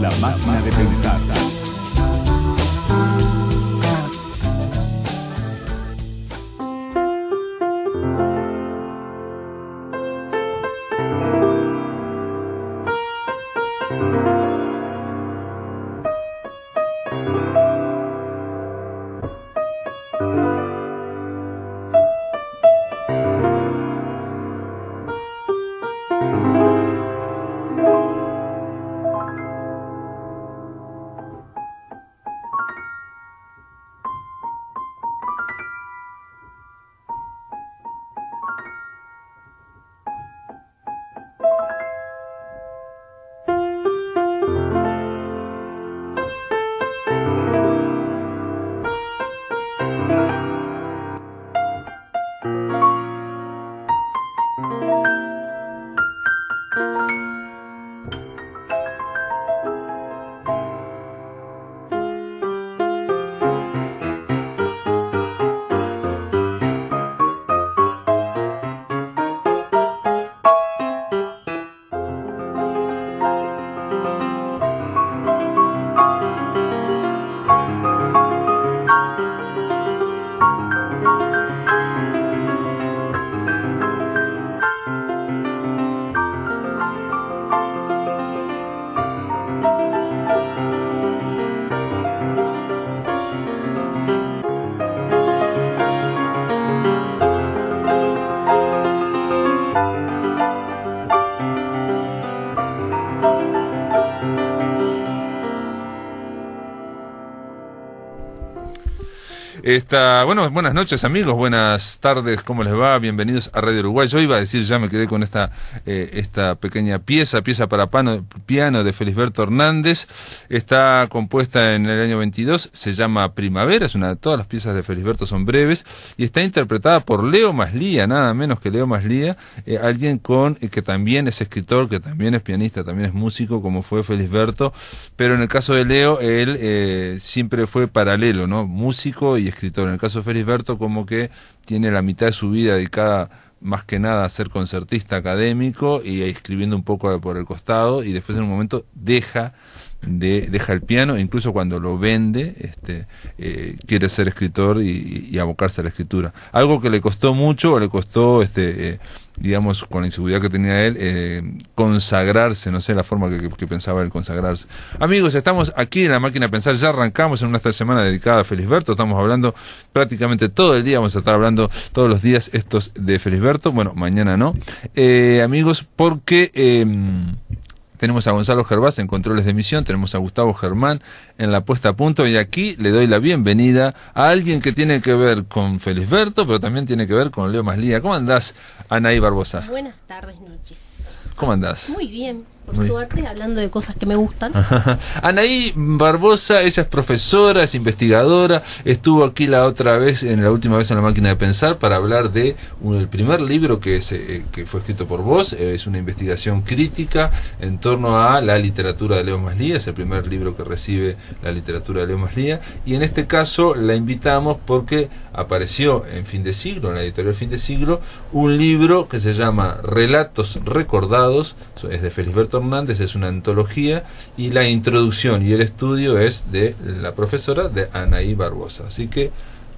La máquina de pensar. bueno, buenas noches amigos, buenas tardes, ¿cómo les va? Bienvenidos a Radio Uruguay. Yo iba a decir, ya me quedé con esta, eh, esta pequeña pieza, pieza para piano de Felisberto Hernández. Está compuesta en el año 22, se llama Primavera, es una de todas las piezas de Felisberto son breves, y está interpretada por Leo Maslía, nada menos que Leo Maslía, eh, alguien con, eh, que también es escritor, que también es pianista, también es músico, como fue Felisberto, pero en el caso de Leo, él siempre fue paralelo, ¿no? Músico y escritor en el caso de Félix Berto, como que tiene la mitad de su vida dedicada más que nada a ser concertista académico y escribiendo un poco por el costado y después en un momento deja de, deja el piano, incluso cuando lo vende, este, eh, quiere ser escritor y, abocarse a la escritura. Algo que le costó mucho, o le costó, este, eh, digamos, con la inseguridad que tenía él, eh, consagrarse, no sé la forma que, pensaba él consagrarse. Amigos, estamos aquí en la máquina pensar, ya arrancamos en una semana dedicada a Felisberto, estamos hablando prácticamente todo el día, vamos a estar hablando todos los días estos de Felisberto, bueno, mañana no. amigos, porque... Em, tenemos a Gonzalo Gervás en controles de emisión, tenemos a Gustavo Germán en la puesta a punto y aquí le doy la bienvenida a alguien que tiene que ver con Felisberto, pero también tiene que ver con Leo Maslía. ¿Cómo andás, Anaí Barbosa? Buenas tardes, noches. ¿Cómo andás? Muy bien, por suerte, hablando de cosas que me gustan. Anaí Barbosa, ella es profesora, es investigadora, estuvo aquí la otra vez, en la última vez en la máquina de pensar, para hablar de el primer libro que, eh, que fue escrito por vos, eh, es una investigación crítica en torno a la literatura de Leo Maslía, es el primer libro que recibe la literatura de Leo Maslía, y en este caso la invitamos porque apareció en fin de siglo, en la editorial fin de siglo, un libro que se llama Relatos Recordados es de Feliberto Hernández, es una antología y la introducción y el estudio es de la profesora de Anaí Barbosa. Así que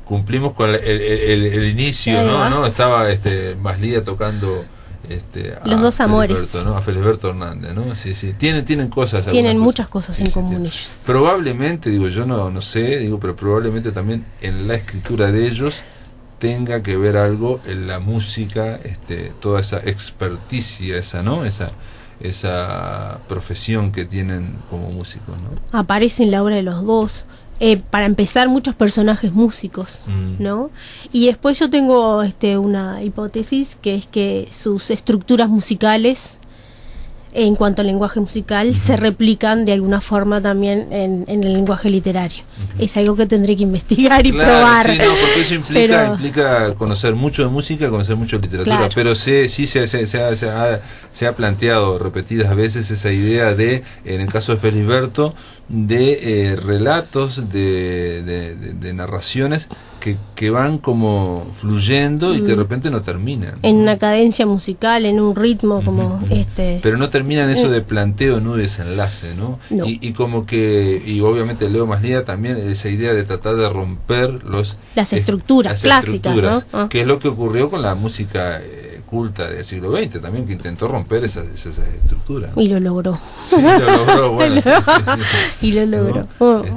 cumplimos con el, inicio, ¿no? ¿no? Estaba este, Maslía tocando... Este, los dos amores a Feliberto Hernández no sí sí tienen cosas tienen muchas cosas en común ellos. probablemente digo yo no no sé digo pero probablemente también en la escritura de ellos tenga que ver algo en la música este toda esa experticia esa no esa esa profesión que tienen como músicos. ¿no? Aparece en la obra de los dos. Eh, para empezar, muchos personajes músicos, mm. ¿no? Y después yo tengo este, una hipótesis que es que sus estructuras musicales en cuanto al lenguaje musical se replican de alguna forma también en, el lenguaje literario. Es algo que tendré que investigar y probar. Sí, porque eso implica, conocer mucho de música, conocer mucho de literatura, pero sí, sí se, se, se, ha, se ha planteado repetidas veces esa idea de, en el caso de Feliberto, de eh, relatos, de, de, narraciones que, que, van como fluyendo y que de repente no terminan. En una cadencia musical, en un ritmo como este. Pero no terminan eso mm. de planteo, no desenlace, ¿no? Y, y, como que, y obviamente Leo Maslida también, esa idea de tratar de romper los, las estructuras, clásicas, ¿no? Ah. que es lo que ocurrió con la música. Eh, culta del siglo XX también que intentó romper esas, estructuras. Y lo logró. Y lo logró.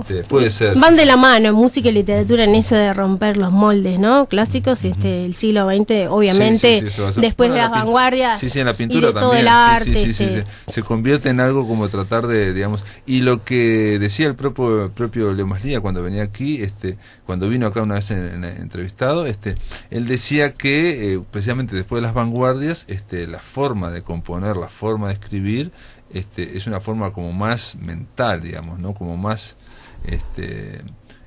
Este, Van de la mano música y literatura en eso de romper los moldes, ¿no? Clásicos, y este, el siglo XX, obviamente, después de las vanguardias. en la pintura Todo el arte, Se convierte en algo como tratar de, digamos, y lo que decía el propio, propio Leo Maslía cuando venía aquí, este, cuando vino acá una vez en, entrevistado, este, él decía que eh, precisamente después de las vanguardias vanguardias, este, la forma de componer, la forma de escribir, este, es una forma como más mental, digamos, ¿no? Como más, este,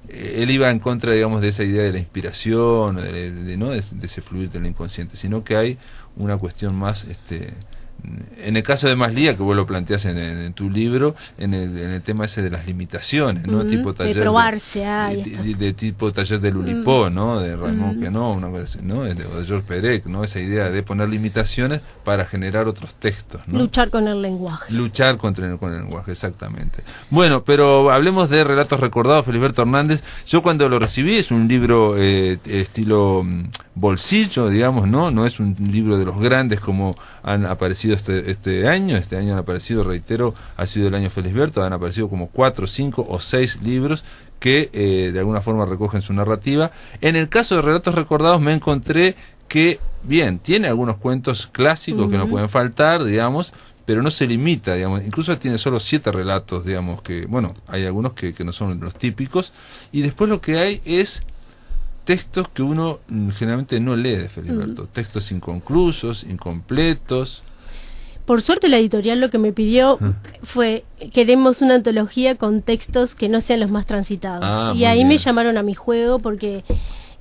él iba en contra, digamos, de esa idea de la inspiración, de, no de, ese fluir del inconsciente, sino que hay una cuestión más, este, en el caso de Maslía, que vos lo planteas en, tu libro, en el, en el, tema ese de las limitaciones, ¿no? tipo taller ah, de de, tipo taller de Lulipó, mm. ¿no? De Ramón que no, ¿no? de George Perec, ¿no? Esa idea de poner limitaciones para generar otros textos, ¿no? Luchar con el lenguaje. Luchar contra con el lenguaje, exactamente. Bueno, pero hablemos de Relatos Recordados, Feliberto Hernández. Yo cuando lo recibí, es un libro eh, estilo mm, bolsillo, digamos, ¿no? No es un libro de los grandes como han aparecido este, este año. Este año han aparecido, reitero, ha sido el año felizberto han aparecido como cuatro, cinco o seis libros que eh, de alguna forma recogen su narrativa. En el caso de Relatos Recordados me encontré que, bien, tiene algunos cuentos clásicos que no pueden faltar, digamos, pero no se limita, digamos, incluso tiene solo siete relatos, digamos, que, bueno, hay algunos que no son los típicos, y después lo que hay es textos que uno generalmente no lee de Feliberto, textos inconclusos, incompletos. Por suerte la editorial lo que me pidió fue queremos una antología con textos que no sean los más transitados. Ah, y ahí me llamaron a mi juego porque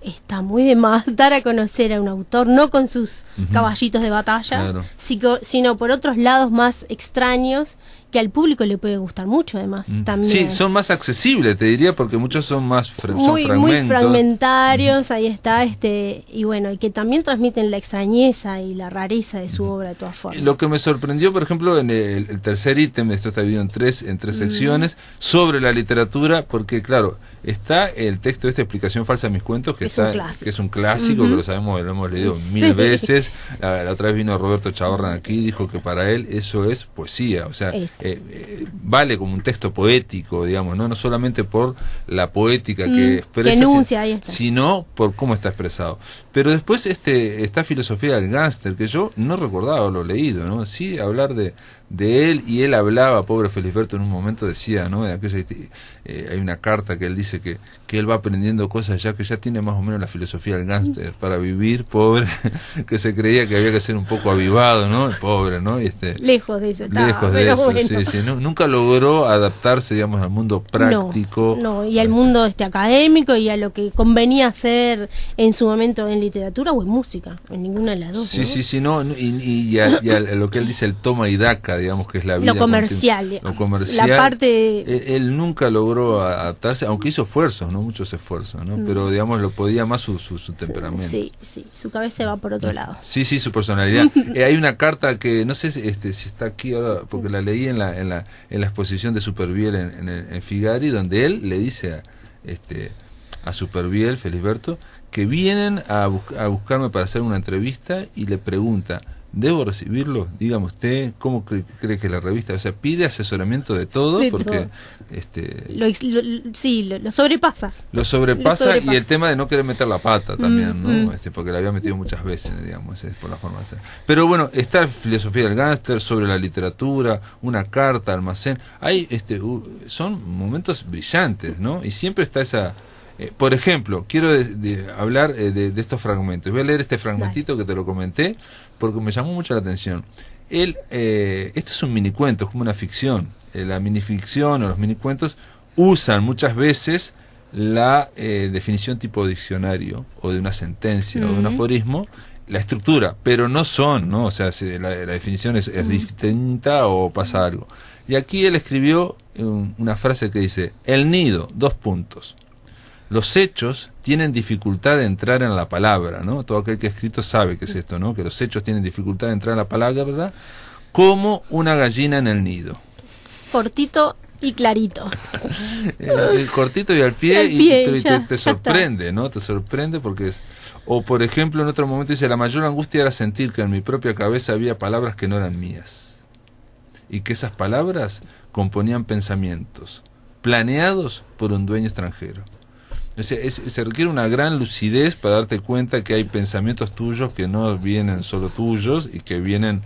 está muy de más dar a conocer a un autor, no con sus caballitos de batalla, sino por otros lados más extraños que al público le puede gustar mucho además. También. Sí, son más accesibles, te diría, porque muchos son más muy, fragmentarios, ahí está, este y bueno, y que también transmiten la extrañeza y la rareza de su obra de todas formas. Lo que me sorprendió, por ejemplo, en el, tercer ítem, esto está dividido en tres, en tres secciones, sobre la literatura, porque claro, está el texto de esta explicación falsa de mis cuentos, que, es, un clásico, que lo sabemos, lo hemos leído mil veces. La, otra vez vino Roberto Chavarran aquí y dijo que para él eso es poesía, o sea, eh, eh, vale como un texto poético, digamos, ¿no? no solamente por la poética que mm, expresa, sino, por cómo está expresado. Pero después este, esta filosofía del gángster, que yo no recordaba lo leído, ¿no? Sí hablar de, de él y él hablaba, pobre Feliberto en un momento decía, ¿no? De este, eh, hay una carta que él dice que, que él va aprendiendo cosas ya que ya tiene más o menos la filosofía del gángster para vivir, pobre, que se creía que había que ser un poco avivado, ¿no? Pobre, ¿no? Y este, lejos de eso. nunca logró adaptarse, digamos, al mundo práctico. No, y al mundo este, académico y a lo que convenía hacer en su momento en literatura o en música, en ninguna de las dos. Sí, sí, sí, no, y, y a lo que él dice, el toma y daca digamos que es la vida. Lo comercial. La parte... E-, él, nunca logró adaptarse, aunque hizo esfuerzos, ¿no? Muchos esfuerzos, Pero, mm. digamos, lo podía más su, temperamento. Sí, sí, su cabeza va por otro ah, lado. Sí, sí, su personalidad. Eh, hay una carta que, no sé si, este, si está aquí ahora, porque la leí en la, en la, en la exposición de Superviel en, en, Figari, donde él le dice a, este, a Superviel, Feliberto que vienen a, a buscarme para hacer una entrevista y le pregunta ¿Debo recibirlo? Dígame usted, ¿cómo cree, que la revista? O sea, pide asesoramiento de todo porque... Este, lo, sí, lo, sobrepasa. Lo sobrepasa. y el tema de no querer meter la pata también, ¿no? Mm, mm. Este, porque la había metido muchas veces, digamos, es por la forma de Pero bueno, está Filosofía del Gánster, sobre la literatura, una carta, almacén. Hay, este, son momentos brillantes, ¿no? Y siempre está esa... Eh, por ejemplo, quiero hablar eh, de, estos fragmentos. Voy a leer este fragmentito que te lo comenté porque me llamó mucho la atención. Él, eh, esto es un cuento, es como una ficción. Eh, la mini ficción o los minicuentos usan muchas veces la eh, definición tipo diccionario o de una sentencia o de un aforismo, la estructura, pero no son, ¿no? O sea, la, definición es, distinta o pasa algo. Y aquí él escribió una frase que dice, el nido, dos puntos los hechos tienen dificultad de entrar en la palabra, ¿no? Todo aquel que ha escrito sabe que es esto, ¿no? Que los hechos tienen dificultad de entrar en la palabra, ¿verdad? Como una gallina en el nido. Cortito y clarito. cortito y al pie, y, te sorprende, ¿no? Te sorprende porque es... O por ejemplo, en otro momento dice, la mayor angustia era sentir que en mi propia cabeza había palabras que no eran mías. Y que esas palabras componían pensamientos, planeados por un dueño extranjero se requiere una gran lucidez para darte cuenta que hay pensamientos tuyos que no vienen solo tuyos y que vienen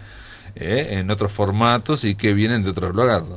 eh, en otros formatos y que vienen de otros lugares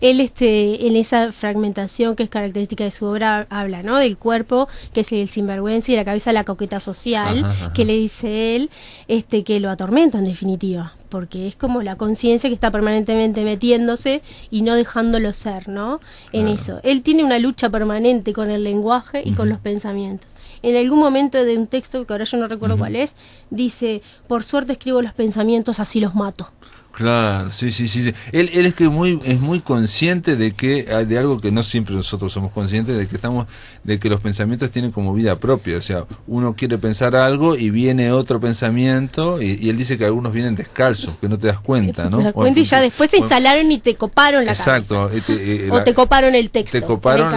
él este, en esa fragmentación que es característica de su obra habla, ¿no? Del cuerpo, que es el sinvergüenza y la cabeza la coqueta social, que le dice él, este, que lo atormenta en definitiva, porque es como la conciencia que está permanentemente metiéndose y no dejándolo ser, ¿no? En eso. Él tiene una lucha permanente con el lenguaje y con los pensamientos en algún momento de un texto que ahora yo no recuerdo cuál es, dice, por suerte escribo los pensamientos, así los mato. Claro, sí, sí, sí. Él, él es que muy, es muy consciente de que ah, de algo que no siempre nosotros somos conscientes de que estamos, de que los pensamientos tienen como vida propia. O sea, uno quiere pensar algo y viene otro pensamiento y, él dice que algunos vienen descalzos, que no te das cuenta, ¿no? Te y ya después se instalaron y te coparon la cabeza. o te coparon el texto. Te coparon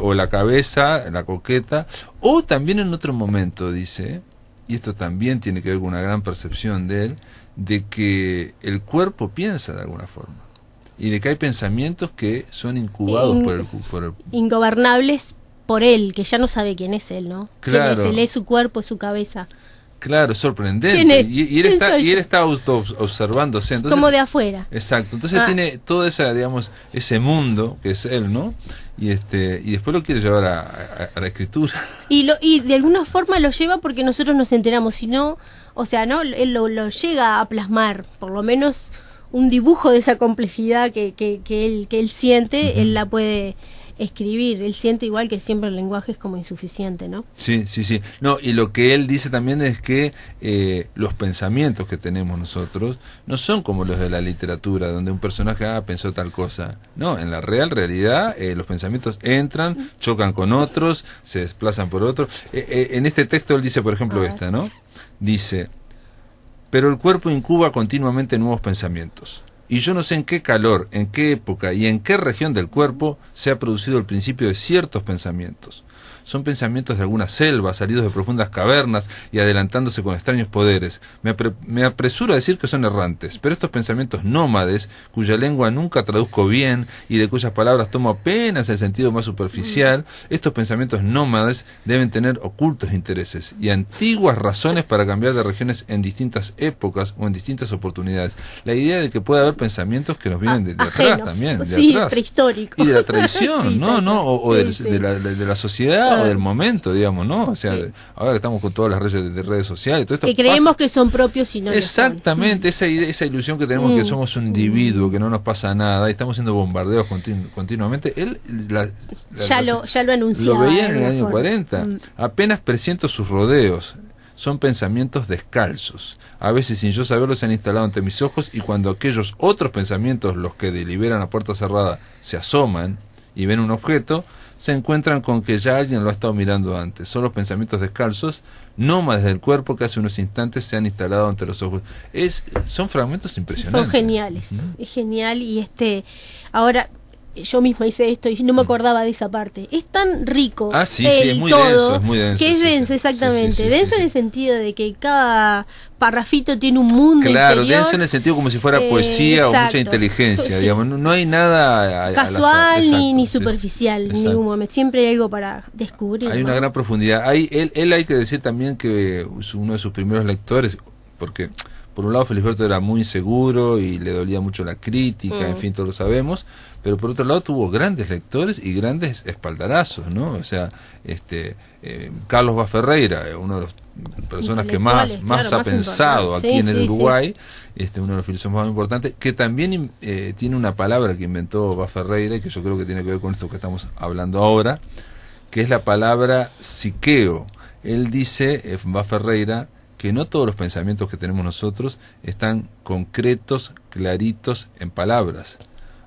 o la cabeza, la coqueta. O también en otro momento dice, y esto también tiene que ver con una gran percepción de él de que el cuerpo piensa de alguna forma y de que hay pensamientos que son incubados por, el, por Ingobernables por él, que ya no sabe quién es él, ¿no? Claro. Se lee su cuerpo, su cabeza. Claro, sorprendente. Y, él está, auto observándose. Como de afuera. Exacto. Entonces ah. tiene todo esa, digamos, ese mundo que es él, ¿no? y este y después lo quiere llevar a, a, la escritura y lo y de alguna forma lo lleva porque nosotros nos enteramos si no o sea no él lo, llega a plasmar por lo menos un dibujo de esa complejidad que, que, que él que él siente él la puede escribir. Él siente igual que siempre el lenguaje es como insuficiente, ¿no? Sí, sí, sí. No, y lo que él dice también es que eh, los pensamientos que tenemos nosotros no son como los de la literatura, donde un personaje ah, pensó tal cosa. No, en la real realidad eh, los pensamientos entran, chocan con otros, se desplazan por otros. Eh, en este texto él dice, por ejemplo, esta, ¿no? Dice, pero el cuerpo incuba continuamente nuevos pensamientos y yo no sé en qué calor, en qué época y en qué región del cuerpo se ha producido el principio de ciertos pensamientos son pensamientos de alguna selva, salidos de profundas cavernas y adelantándose con extraños poderes. Me, apresuro a decir que son errantes, pero estos pensamientos nómades, cuya lengua nunca traduzco bien y de cuyas palabras tomo apenas el sentido más superficial, mm. estos pensamientos nómades deben tener ocultos intereses y antiguas razones para cambiar de regiones en distintas épocas o en distintas oportunidades. La idea de que puede haber pensamientos que nos vienen de, ah, atrás también, de Y de la tradición, ¿no? ¿no? O, de, la, de la sociedad del momento, digamos, ¿no? O sea, ahora que estamos con todas las redes, de redes sociales, Que creemos que son propios y no Exactamente, esa, esa ilusión que tenemos que mm. somos un individuo, que no nos pasa nada, y estamos siendo bombardeados continuamente. Él ya, lo, ya lo veía en el año 40. Mm. Apenas presiento sus rodeos son pensamientos descalzos. A veces sin yo saberlo se han instalado ante mis ojos y cuando aquellos otros pensamientos, los que deliberan a puerta cerrada, se asoman y ven un objeto, se encuentran con que ya alguien lo ha estado mirando antes. Son los pensamientos descalzos, nómadas del cuerpo que hace unos instantes se han instalado ante los ojos. Es, son fragmentos impresionantes. Son geniales, es genial y este, ahora yo misma hice esto y no me acordaba de esa parte. Es tan rico. Ah, sí, muy todo, denso, Que es denso, exactamente. denso en el sentido de que cada parrafito tiene un mundo. Claro, denso en el sentido como si fuera eh, poesía o mucha inteligencia, digamos. No, hay nada casual ni, superficial ningún Siempre hay algo para descubrir. Hay una gran profundidad. Hay, él, hay que decir también que uno de sus primeros lectores, porque por un lado Felisberto era muy inseguro y le dolía mucho la crítica, en mm. fin, todos lo sabemos, pero por otro lado tuvo grandes lectores y grandes espaldarazos, ¿no? O sea, este eh, Carlos Baferreira, eh, una de las personas que más, más ha pensado aquí en el Uruguay, este uno de los filósofos más importantes, que también eh, tiene una palabra que inventó Baferreira y que yo creo que tiene que ver con esto que estamos hablando ahora, que es la palabra psiqueo. Él dice, eh, Baferreira, que no todos los pensamientos que tenemos nosotros están concretos, claritos en palabras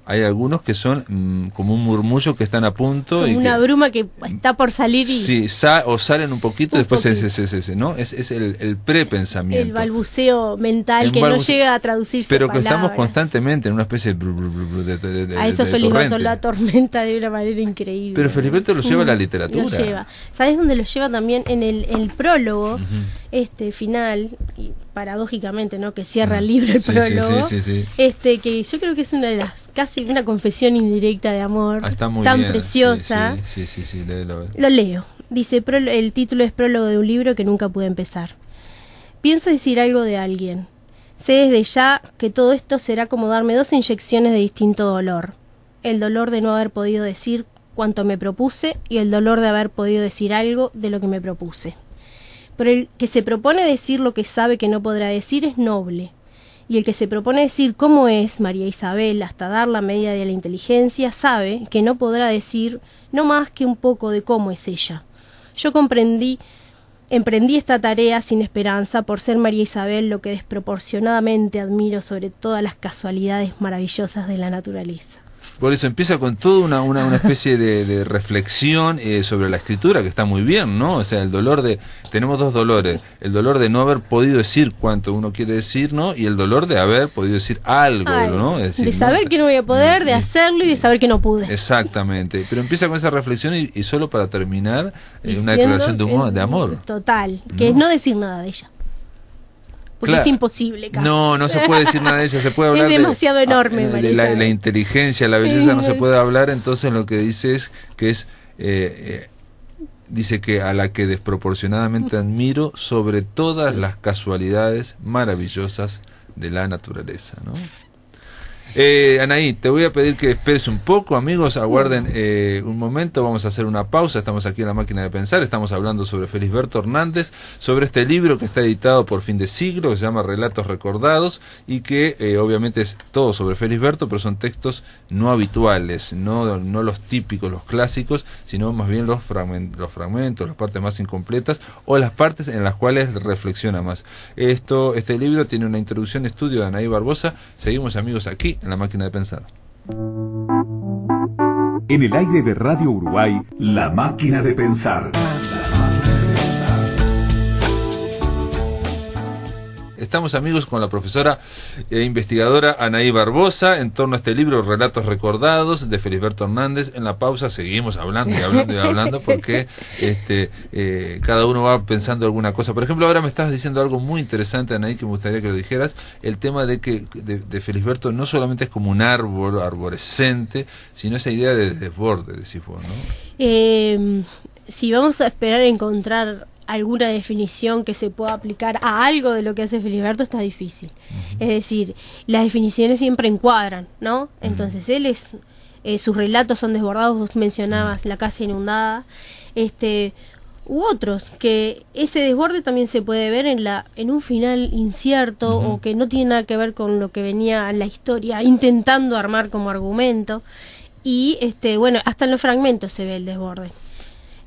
hay algunos que son mm, como un murmullo que están a punto. y una bruma que está por salir y. Sí, o salen un poquito después Es, ¿no? Es, el, el prepensamiento. El balbuceo mental que no llega a traducirse. Pero que estamos constantemente en una especie de. a eso Feliberto la atormenta de una manera increíble. Pero Feliberto lo lleva a la literatura. Lo lleva. ¿Sabes dónde lo lleva también? En el, prólogo este final, y paradójicamente, ¿no? Que cierra el libro el prólogo. este, que yo creo que es una de las, casi una confesión indirecta de amor. Ah, tan preciosa. Sí, sí, sí, Lo leo. Dice, el título es prólogo de un libro que nunca pude empezar. Pienso decir algo de alguien. Sé desde ya que todo esto será como darme dos inyecciones de distinto dolor. El dolor de no haber podido decir cuanto me propuse y el dolor de haber podido decir algo de lo que me propuse. Pero el que se propone decir lo que sabe que no podrá decir es noble. Y el que se propone decir cómo es María Isabel hasta dar la media de la inteligencia sabe que no podrá decir no más que un poco de cómo es ella. Yo comprendí Emprendí esta tarea sin esperanza por ser María Isabel lo que desproporcionadamente admiro sobre todas las casualidades maravillosas de la naturaleza. Por eso empieza con toda una, especie de, reflexión eh, sobre la escritura, que está muy bien, ¿no? O sea, el dolor de... Tenemos dos dolores. El dolor de no haber podido decir cuánto uno quiere decir, ¿no? Y el dolor de haber podido decir algo, ¿no? de saber que no voy a poder, de mm, mm. hacerlo y de saber que no pude. Exactamente. Pero empieza con esa reflexión y, solo para terminar, eh, una declaración de, amor. Total, que es no decir nada de ella. Porque es imposible. No, no se puede decir nada de ella. Se puede hablar es demasiado ah, de, enorme. la, inteligencia, la belleza no se puede hablar. Entonces lo que dice es que es eh, eh, dice que a la que desproporcionadamente admiro sobre todas las casualidades maravillosas de la naturaleza, ¿no? Eh, Anaí, te voy a pedir que esperes un poco, amigos, aguarden eh, un momento, vamos a hacer una pausa, estamos aquí en la máquina de pensar, estamos hablando sobre Berto Hernández, sobre este libro que está editado por fin de siglo, que se llama Relatos Recordados, y que eh, obviamente es todo sobre Berto, pero son textos no habituales, no, no los típicos, los clásicos, sino más bien los, los fragmentos, las partes más incompletas o las partes en las cuales reflexiona más. Esto, este libro tiene una introducción, estudio de Anaí Barbosa, seguimos amigos aquí en la máquina de pensar. En el aire de Radio Uruguay, la máquina de pensar. Estamos amigos con la profesora e investigadora Anaí Barbosa en torno a este libro Relatos Recordados de Feliberto Hernández. En la pausa seguimos hablando y hablando y hablando porque este, eh, cada uno va pensando alguna cosa. Por ejemplo, ahora me estás diciendo algo muy interesante, Anaí, que me gustaría que lo dijeras. El tema de que de, Felisberto no solamente es como un árbol arborescente, sino esa idea de desborde, decís vos, ¿no? Eh, si vamos a esperar encontrar alguna definición que se pueda aplicar a algo de lo que hace Filiberto está difícil. Es decir, las definiciones siempre encuadran, ¿no? Entonces él es, eh, sus relatos son desbordados, mencionabas la casa inundada, este, u otros, que ese desborde también se puede ver en, la, en un final incierto o que no tiene nada que ver con lo que venía la historia intentando armar como argumento. Y este, bueno, hasta en los fragmentos se ve el desborde.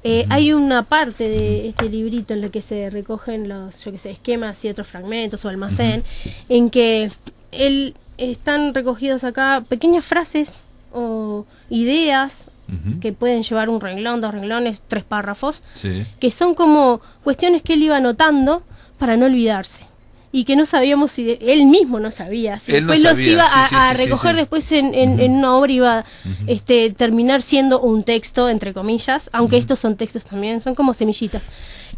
Eh, hay una parte de este librito en la que se recogen los, yo que sé, esquemas y otros fragmentos o almacén, en que él, están recogidos acá pequeñas frases o ideas que pueden llevar un renglón, dos renglones, tres párrafos, que son como cuestiones que él iba anotando para no olvidarse y que no sabíamos si él mismo no sabía después los iba a, recoger después en, en, una obra iba este terminar siendo un texto entre comillas aunque estos son textos también son como semillitas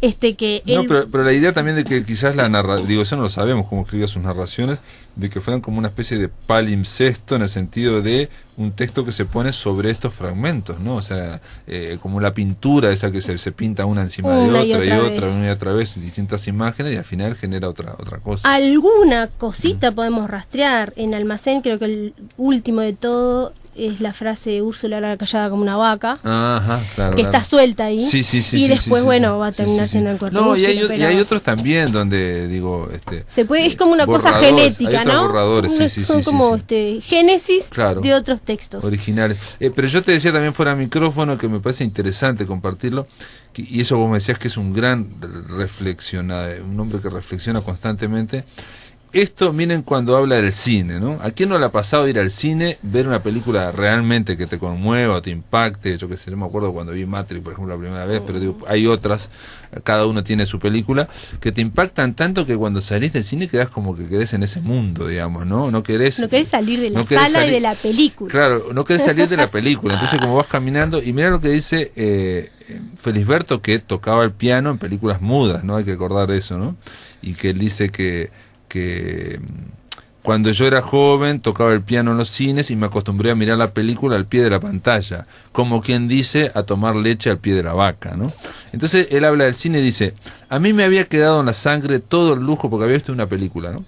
este que no, pero, la idea también de que quizás la narración, digo, eso no lo sabemos cómo escribía sus narraciones, de que fueran como una especie de palimpsesto en el sentido de un texto que se pone sobre estos fragmentos, ¿no? O sea, eh, como la pintura esa que se, pinta una encima de otra y otra, otra, una y otra vez, distintas imágenes y al final genera otra, otra cosa. Alguna cosita podemos rastrear en Almacén, creo que el último de todo es la frase de Úrsula la callada como una vaca, que está suelta ahí. y después, bueno, va a terminar siendo el y hay, otros también donde, digo, este, se puede, es como una cosa genética, ¿no? Son como este, génesis de otros textos. Originales. Eh, pero yo te decía también fuera micrófono que me parece interesante compartirlo, y eso vos me decías que es un gran reflexionado, un hombre que reflexiona constantemente esto, miren cuando habla del cine, ¿no? ¿A quién no le ha pasado ir al cine, ver una película realmente que te conmueva, te impacte? Yo que sé, no me acuerdo cuando vi Matrix, por ejemplo, la primera vez, pero oh. hay otras, cada uno tiene su película, que te impactan tanto que cuando salís del cine quedas como que querés en ese mundo, digamos, ¿no? No querés, salir de la sala y de la película. Claro, no querés salir de la película. Entonces, como vas caminando, y mira lo que dice eh, Felisberto, que tocaba el piano en películas mudas, ¿no? Hay que acordar eso, ¿no? Y que él dice que que mm, cuando yo era joven tocaba el piano en los cines y me acostumbré a mirar la película al pie de la pantalla, como quien dice a tomar leche al pie de la vaca, ¿no? Entonces él habla del cine y dice, a mí me había quedado en la sangre todo el lujo porque había visto una película, ¿no?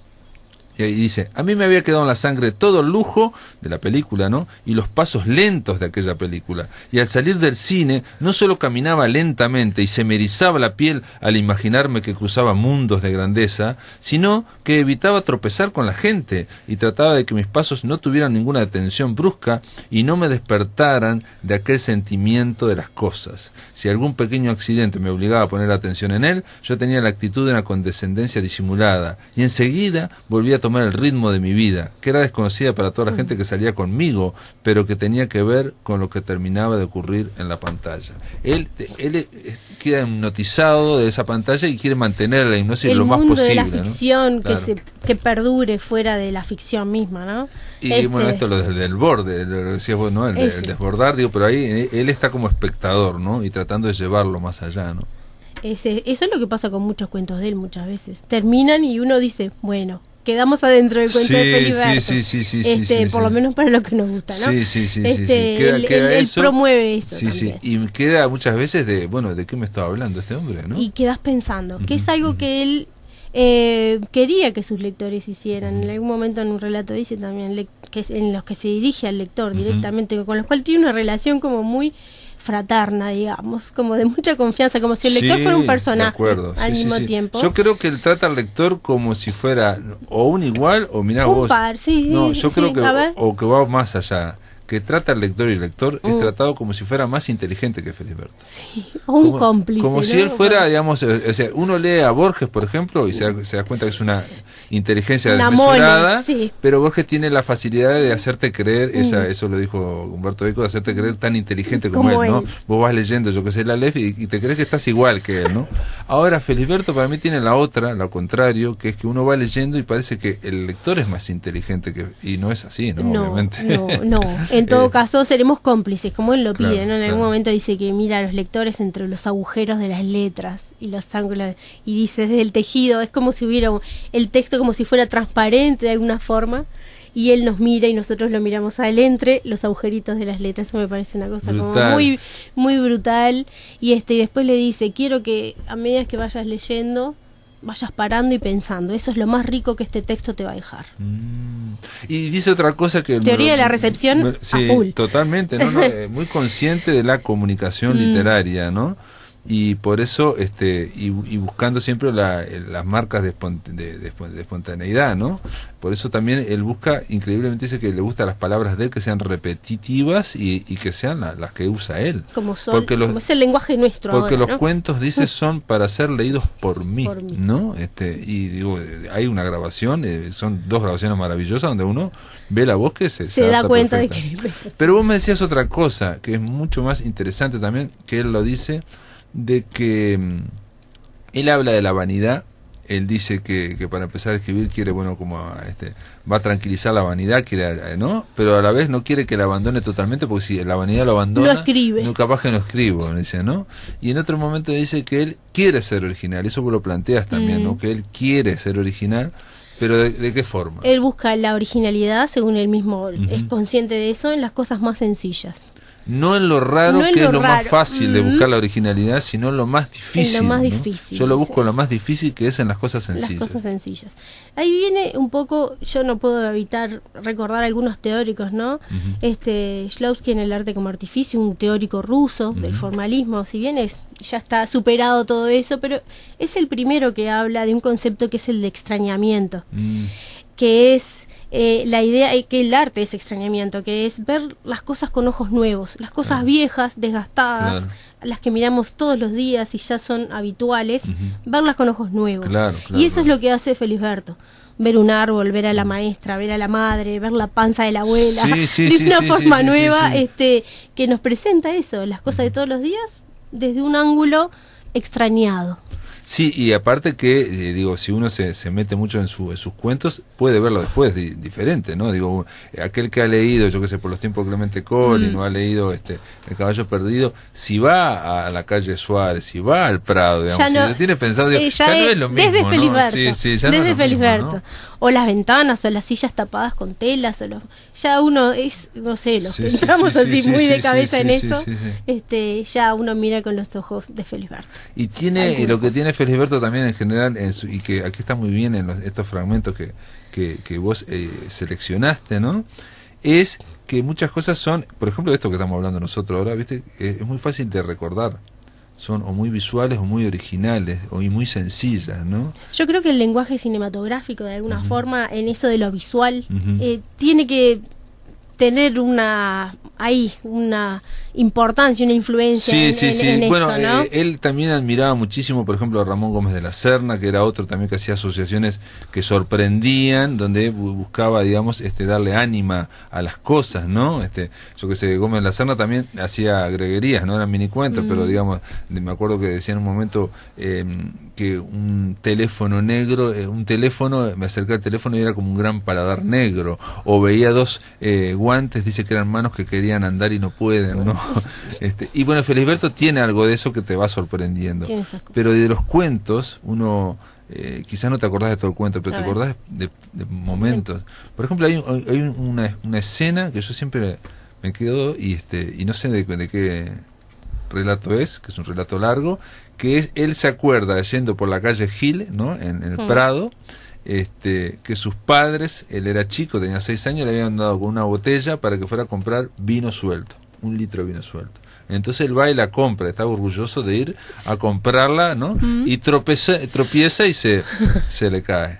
Y dice, a mí me había quedado en la sangre todo el lujo de la película, ¿no? Y los pasos lentos de aquella película. Y al salir del cine, no solo caminaba lentamente y se me erizaba la piel al imaginarme que cruzaba mundos de grandeza, sino que evitaba tropezar con la gente y trataba de que mis pasos no tuvieran ninguna atención brusca y no me despertaran de aquel sentimiento de las cosas. Si algún pequeño accidente me obligaba a poner atención en él, yo tenía la actitud de una condescendencia disimulada y enseguida volvía a el ritmo de mi vida, que era desconocida para toda la mm. gente que salía conmigo, pero que tenía que ver con lo que terminaba de ocurrir en la pantalla. Él, él queda hipnotizado de esa pantalla y quiere mantener la hipnosis lo más posible. De la ficción que, se, que perdure fuera de la ficción misma, ¿no? Y este bueno, esto lo del, borde, lo decías vos, El, desbordar, digo, pero ahí eh, él está como espectador, ¿no? Y tratando de llevarlo más allá, ¿no? eso es lo que pasa con muchos cuentos de él muchas veces. Terminan y uno dice, bueno, quedamos adentro del cuento de Sí, sí, sí, sí, este, Por lo menos para lo que nos gusta, ¿no? Sí, sí, sí. Este, queda, eso. promueve eso. Sí, sí. Y queda muchas veces de, bueno, ¿de qué me estaba hablando este hombre, no? Y quedas pensando, que es algo que él eh, quería que sus lectores hicieran. En algún momento en un relato dice también que en los que se dirige al lector directamente, con los cual tiene una relación como muy fraterna, digamos, como de mucha confianza, como si el lector fuera un personaje al mismo tiempo. Yo creo que él trata al lector como si fuera o un igual o mira vos. no, yo creo que o, que va más allá que trata al lector y el lector es oh. tratado como si fuera más inteligente que Felisberto. Sí, un como, cómplice. Como si él fuera, digamos, eh, uno lee a Borges, por ejemplo, y se da, cuenta que es una inteligencia desmesurada, pero Borges tiene la facilidad de hacerte creer, mm. esa, eso lo dijo Humberto Eco, de hacerte creer tan inteligente como, él, ¿no? Vos vas leyendo, yo que sé, la ley y, te crees que estás igual que él, ¿no? Ahora, Felisberto para mí tiene la otra, lo contrario, que es que uno va leyendo y parece que el lector es más inteligente que... Y no es así, no Obviamente. No, no. En todo caso, seremos cómplices, como él lo pide, ¿no? En algún momento dice que mira a los lectores entre los agujeros de las letras y los ángulos, y dice desde el tejido, es como si hubiera el texto como si fuera transparente de alguna forma, y él nos mira y nosotros lo miramos a él entre los agujeritos de las letras, eso me parece una cosa como muy, muy brutal, y este, y después le dice, quiero que a medida que vayas leyendo, vayas parando y pensando. Eso es lo más rico que este texto te va a dejar. Mm. Y dice otra cosa que... Teoría de la recepción. totalmente, No, eh, muy consciente de la comunicación mm. literaria, ¿no? y por eso este y, buscando siempre las marcas de, de, de, espontaneidad no por eso también él busca increíblemente dice que le gustan las palabras de él que sean repetitivas y, que sean las que usa él como son porque es el lenguaje nuestro porque los cuentos dice son para ser leídos por mí, no este y digo hay una grabación eh, son dos grabaciones maravillosas donde uno ve la voz que se, se, da cuenta de que pero vos me decías otra cosa que es mucho más interesante también que él lo dice de que mm, él habla de la vanidad, él dice que, que, para empezar a escribir quiere, bueno, como este, va a tranquilizar la vanidad, quiere, eh, ¿no? Pero a la vez no quiere que la abandone totalmente, porque si la vanidad lo abandona, no escribe. No, capaz que no escribo, dice, ¿no? Y en otro momento dice que él quiere ser original, eso vos lo planteas también, ¿no? Mm. Que él quiere ser original, pero de, qué forma? Él busca la originalidad, según él mismo es consciente de eso, en las cosas más sencillas no en lo raro, que es lo más fácil de buscar la mm. originalidad, sino en lo más difícil. más difícil. Yo lo busco en lo más difícil que es en las cosas sencillas. Las cosas sencillas. Ahí viene un poco, yo no puedo evitar recordar algunos teóricos, ¿no? Este en el arte como artificio, un teórico ruso del formalismo, si bien es, ya está superado todo eso, pero es el primero que habla de un concepto que es el de extrañamiento, mm. que es eh, la idea es eh, que el arte es extrañamiento, que es ver las cosas con ojos nuevos, las cosas viejas, desgastadas, las que miramos todos los días y ya son habituales, verlas con ojos nuevos. y eso es lo que hace Felisberto ver un árbol, ver a la maestra, ver a la madre, ver la panza de la abuela, de una forma nueva, este, que nos presenta eso, las cosas de todos los días, desde un ángulo extrañado. Sí, y aparte que, eh, digo, si uno se, se mete mucho en, sus cuentos, puede verlo después diferente, ¿no? Digo, aquel que ha leído, yo qué sé, por los tiempos de Clemente Colli, mm. no ha leído este El caballo perdido, si va a la calle Suárez, si va al Prado, digamos, no, tiene pensado, eh, ya, no es lo mismo, sí, sí, ya no es lo mismo, o las ventanas o las sillas tapadas con telas o ya uno es no sé los que entramos así muy de cabeza en eso este ya uno mira con los ojos de Felisberto y tiene lo que tiene Felisberto también en general y que aquí está muy bien en estos fragmentos que que, vos eh, seleccionaste no es que muchas cosas son por ejemplo esto que estamos hablando nosotros ahora viste es muy fácil de recordar son o muy visuales o muy originales o y muy sencillas, ¿no? Yo creo que el lenguaje cinematográfico, de alguna forma, en eso de lo visual, eh, tiene que tener una ahí una importancia, una influencia. Sí, sí, sí. bueno, eh, él también admiraba muchísimo, por ejemplo, a Ramón Gómez de la Serna, que era otro también que hacía asociaciones que sorprendían, donde buscaba, digamos, este, darle ánima a las cosas, ¿no? Este, yo que sé, Gómez de la Serna también hacía greguerías, no eran mini cuentos, pero mm. digamos, me acuerdo que decía en un momento em, que un teléfono negro, eh, un teléfono, me acerqué al teléfono y era como un gran paladar negro, o veía dos eh, antes dice que eran manos que querían andar y no pueden, ¿no? Este, y bueno, Felisberto tiene algo de eso que te va sorprendiendo. Pero de los cuentos, uno eh, quizás no te acordás de todo el cuento, pero te acordás de, momentos. Por ejemplo, hay, una, escena que yo siempre me quedo y, este, y no sé de, qué relato es, que es un relato largo, que es él se acuerda yendo por la calle Gil, ¿no? En, el mm. Prado este, que sus padres, él era chico, tenía seis años, le habían dado con una botella para que fuera a comprar vino suelto, un litro de vino suelto. Entonces él va y la compra, está orgulloso de ir a comprarla, ¿no? Y tropieza y se, se le cae.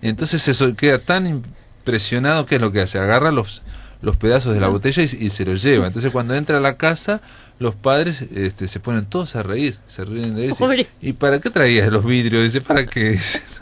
Entonces eso queda tan impresionado que es lo que hace, agarra los, los pedazos de la botella y, se los lleva. Entonces cuando entra a la casa, los padres este, se ponen todos a reír, se ríen de eso. ¿Y para qué traías los vidrios? Dice, ¿para qué?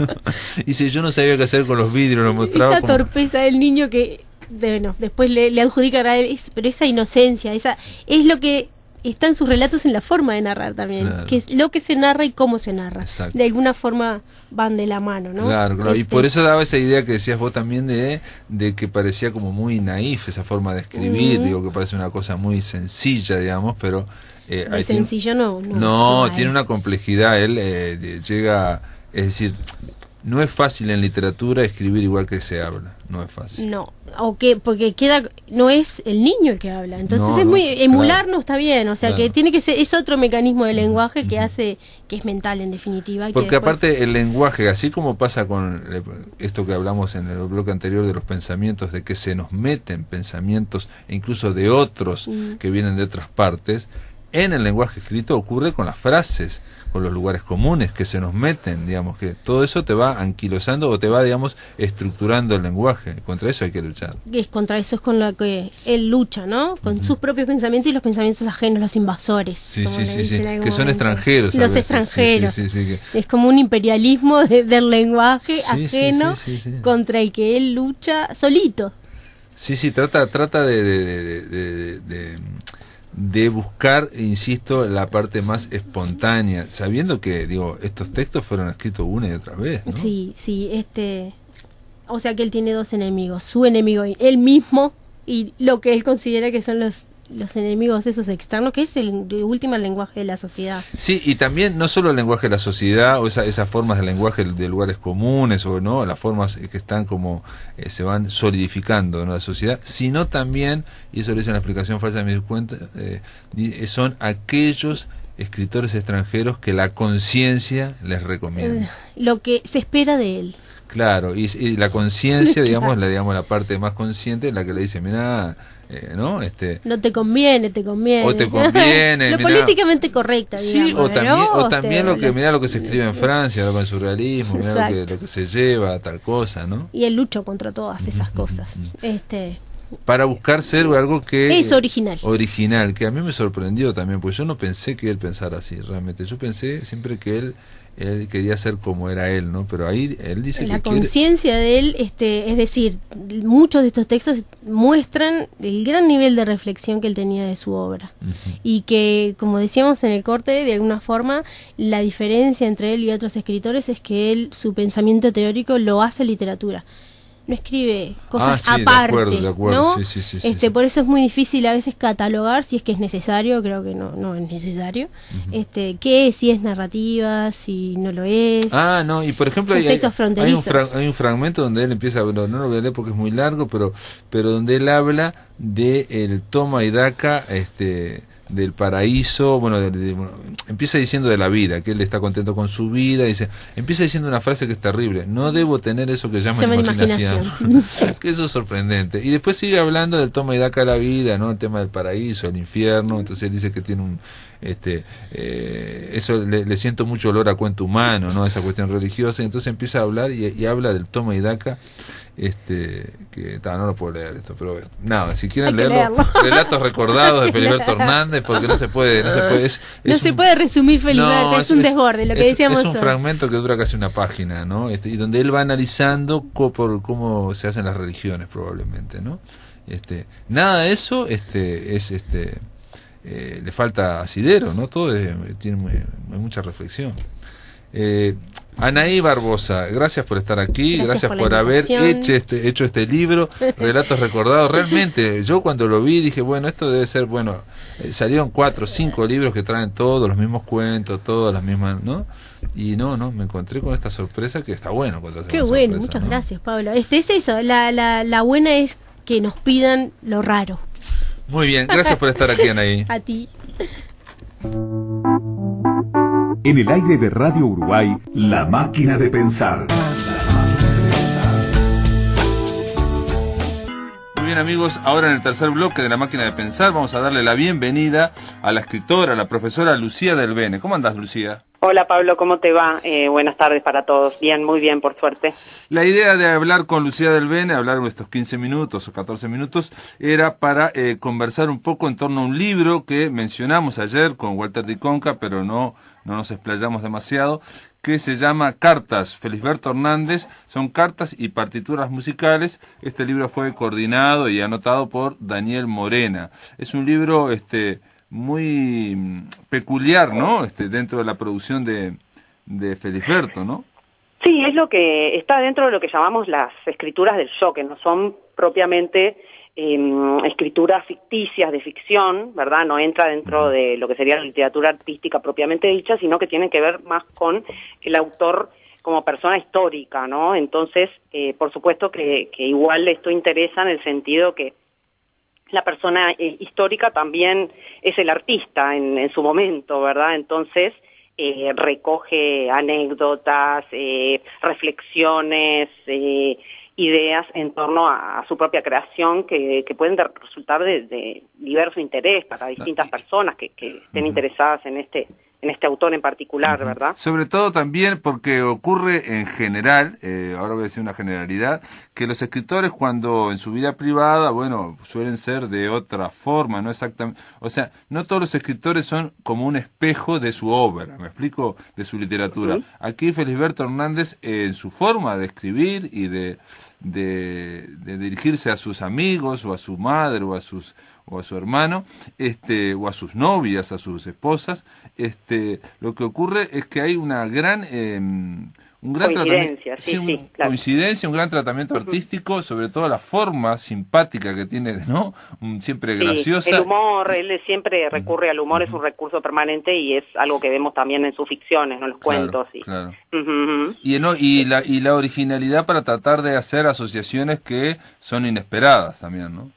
Dice, yo no sabía qué hacer con los vidrios, lo mostraba. Esa torpeza del niño que de, después le, le adjudican a él, pero esa inocencia, esa es lo que están en sus relatos en la forma de narrar también, que es lo que se narra y cómo se narra. De alguna forma van de la mano, ¿no? Claro, claro. Y este por eso daba esa idea que decías vos también de, de que parecía como muy naif esa forma de escribir, digo que parece una cosa muy sencilla, digamos, pero... Eh, sencillo no, no. tiene una complejidad, él eh, llega... Es decir, no es fácil en literatura escribir igual que se habla, no es fácil. No, o porque queda, no es el niño el que habla, entonces es muy, emular no está bien, o sea que tiene que ser, es otro mecanismo de mm. lenguaje que hace, que es mental en definitiva. Porque aparte el lenguaje, así como pasa con eh, esto que hablamos en el bloque anterior de los pensamientos, de que se nos meten pensamientos incluso de otros mm. que vienen de otras partes, en el lenguaje escrito ocurre con las frases con los lugares comunes que se nos meten, digamos, que todo eso te va anquilosando o te va, digamos, estructurando el lenguaje. Contra eso hay que luchar. Es contra eso es con lo que él lucha, ¿no? Con sus propios pensamientos y los pensamientos ajenos, los invasores. Sí, sí, sí, sí. Que son extranjeros. Los extranjeros. Es como un imperialismo del lenguaje ajeno contra el que él lucha solito. Sí, sí, trata, trata de, de buscar, insisto, la parte más espontánea, sabiendo que, digo, estos textos fueron escritos una y otra vez. Sí, sí, este, o sea que él tiene dos enemigos, su enemigo, y él mismo y lo que él considera que son los los enemigos esos externos, que es el, último lenguaje de la sociedad. Sí, y también no solo el lenguaje de la sociedad o esa, esas formas de lenguaje de lugares comunes o no, las formas que están como eh, se van solidificando en la sociedad, sino también, y eso lo dice en explicación falsa de mis cuentas, eh, eh, son aquellos escritores extranjeros que la conciencia les recomienda. Lo que se espera de él. Claro, y, la conciencia, digamos, la digamos la parte más consciente, la que le dice, mira, eh, ¿no? Este, no te conviene, te conviene. O te conviene. lo políticamente correcta, Sí, digamos, o también, o también lo que, este, mira lo que se escribe en eh, Francia, lo con surrealismo, mira lo que, se lleva, tal cosa, ¿no? Y el lucho contra todas esas cosas. este para buscar ser algo que es original. Original, que a mí me sorprendió también, pues yo no pensé que él pensara así, realmente. Yo pensé siempre que él él quería ser como era él, ¿no? Pero ahí él dice la conciencia de él, este, es decir, muchos de estos textos muestran el gran nivel de reflexión que él tenía de su obra y que, como decíamos en el corte, de alguna forma la diferencia entre él y otros escritores es que él su pensamiento teórico lo hace literatura no escribe cosas aparte, ¿no? este, por eso es muy difícil a veces catalogar si es que es necesario, creo que no, no es necesario. Este, qué es, si es narrativa, si no lo es. Ah, no, y por ejemplo hay, un fragmento donde él empieza, hablar, no lo voy a porque es muy largo, pero pero donde él habla de el toma y daca este del paraíso, bueno, empieza diciendo de la vida, que él está contento con su vida, dice, empieza diciendo una frase que es terrible, no debo tener eso que llaman Llama imaginación, que eso es sorprendente. Y después sigue hablando del toma y daca la vida, ¿no? El tema del paraíso, el infierno, entonces él dice que tiene un, este, eh, eso le, siento mucho olor a cuento humano, ¿no? Esa cuestión religiosa, entonces empieza a hablar y, y habla del toma y daca este, que no lo puedo leer esto, pero nada, si quieren leer relatos recordados de Feliberto Hernández, porque no se puede, no se puede, puede resumir Feliberto, es, un desborde, lo que decíamos. Es un fragmento que dura casi una página, ¿no? Este, y donde él va analizando cómo se hacen las religiones, probablemente, ¿no? Este, nada de eso, este, es este eh, le falta asidero, ¿no? Todo tiene mucha reflexión. Eh, Anaí Barbosa, gracias por estar aquí, gracias, por, haber este, hecho este, libro, Relatos Recordados. Realmente, yo cuando lo vi dije, bueno, esto debe ser, bueno, eh, salieron cuatro, cinco libros que traen todos los mismos cuentos, todas las mismas, ¿no? Y no, no, me encontré con esta sorpresa que está bueno. Qué bueno, muchas gracias, Pablo. Este, es eso, la buena es que nos pidan lo raro. Muy bien, gracias por estar aquí, Anaí. A ti. En el aire de Radio Uruguay, La Máquina de Pensar. Muy bien amigos, ahora en el tercer bloque de La Máquina de Pensar vamos a darle la bienvenida a la escritora, la profesora Lucía Del Bene. ¿Cómo andás Lucía? Hola Pablo, ¿cómo te va? Eh, buenas tardes para todos. Bien, muy bien, por suerte. La idea de hablar con Lucía del Bene, hablar estos 15 minutos o 14 minutos, era para eh, conversar un poco en torno a un libro que mencionamos ayer con Walter Diconca, pero no, no nos explayamos demasiado, que se llama Cartas, Felizberto Hernández, son cartas y partituras musicales. Este libro fue coordinado y anotado por Daniel Morena. Es un libro, este, muy mm, peculiar, ¿no? Este, dentro de la producción de, de ¿no? Sí, es lo que está dentro de lo que llamamos las escrituras del shock, que no son propiamente em, escrituras ficticias de ficción, ¿verdad? No entra dentro de lo que sería la literatura artística propiamente dicha, sino que tiene que ver más con el autor como persona histórica, ¿no? Entonces, eh, por supuesto que igual esto interesa en el sentido que la persona eh, histórica también es el artista en, su momento, ¿verdad? Entonces eh, recoge anécdotas, eh, reflexiones, ideas en torno a, su propia creación que, pueden resultar de, de, diverso interés para distintas personas que, que estén interesadas en este en este autor en particular, ¿verdad? Sobre todo también porque ocurre en general, eh, ahora voy a decir una generalidad, que los escritores cuando en su vida privada, bueno, suelen ser de otra forma, no exactamente, o sea, no todos los escritores son como un espejo de su obra, me explico, de su literatura. Aquí Felisberto Hernández en su forma de escribir y de dirigirse a sus amigos o a su madre o a sus o a su hermano, este, o a sus novias, a sus esposas, este, lo que ocurre es que hay una gran em, un gran coincidencia, un, coincidencia, un gran tratamiento artístico, sobre todo la forma simpática que tiene, ¿no? Siempre graciosa. El humor, él siempre recurre al humor, es un recurso permanente y es algo que vemos también en sus ficciones, en los cuentos. Y, claro. y, no, y, la, y la originalidad para tratar de hacer asociaciones que son inesperadas también, ¿no?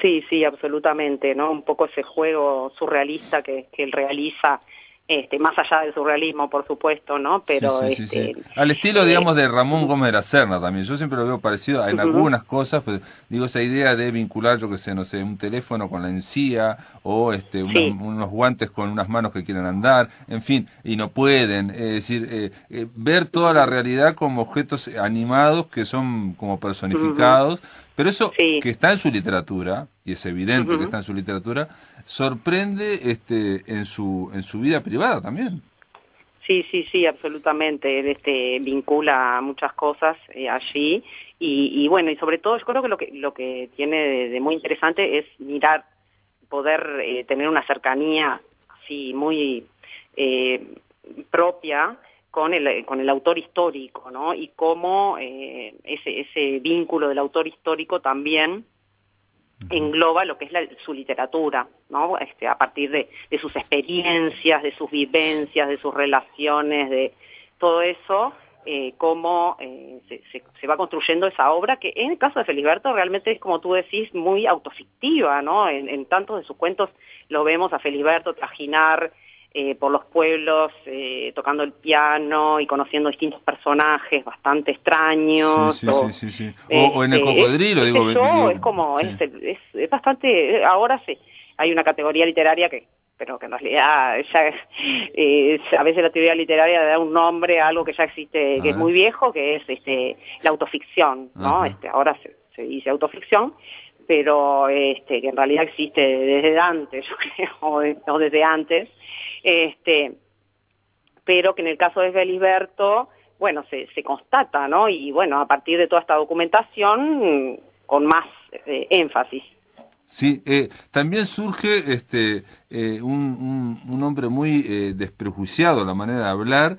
Sí, sí, absolutamente, ¿no? Un poco ese juego surrealista que, que él realiza este, más allá del surrealismo, por supuesto, ¿no? Pero sí, sí, sí, este, al estilo, eh, digamos, de Ramón Gómez de la Serna también. Yo siempre lo veo parecido en algunas cosas, pues, digo esa idea de vincular, yo que sé, no sé, un teléfono con la encía o este, unos guantes con unas manos que quieren andar, en fin, y no pueden. Es decir, eh, eh, ver toda la realidad como objetos animados que son como personificados, pero eso que está en su literatura y es evidente que está en su literatura sorprende este, en, su, en su vida privada también. Sí, sí, sí, absolutamente. Él este, vincula muchas cosas eh, allí y, bueno, y sobre todo yo creo que lo que, lo que tiene de, muy interesante es mirar, poder eh, tener una cercanía así muy eh, propia con el, con el autor histórico, ¿no? Y cómo ese, ese vínculo del autor histórico también engloba lo que es su literatura, ¿no? Este, a partir de, sus experiencias, de sus vivencias, de sus relaciones, de todo eso, eh, cómo eh, se, va construyendo esa obra, que en el caso de Feliberto realmente es, como tú decís, muy autofictiva, ¿no? En, tantos de sus cuentos lo vemos a Feliberto trajinar eh, por los pueblos, eh, tocando el piano y conociendo distintos personajes bastante extraños. Sí, sí, sí, o, en el este, cocodrilo, este digo. es como, es, es, es, bastante, ahora sí, hay una categoría literaria que pero que en realidad ya, eh, a veces la teoría literaria da un nombre a algo que ya existe, que es ah. muy viejo, que es este, la autoficción, ¿no? Este, ahora se, dice autoficción, pero este, que en realidad existe desde antes yo creo, o desde antes, este, pero que en el caso de Felisberto, bueno, se, constata, ¿no? Y bueno, a partir de toda esta documentación, con más eh, énfasis. Sí, eh, también surge este, eh, un, hombre muy desprejuiciado desprejuiciado la manera de hablar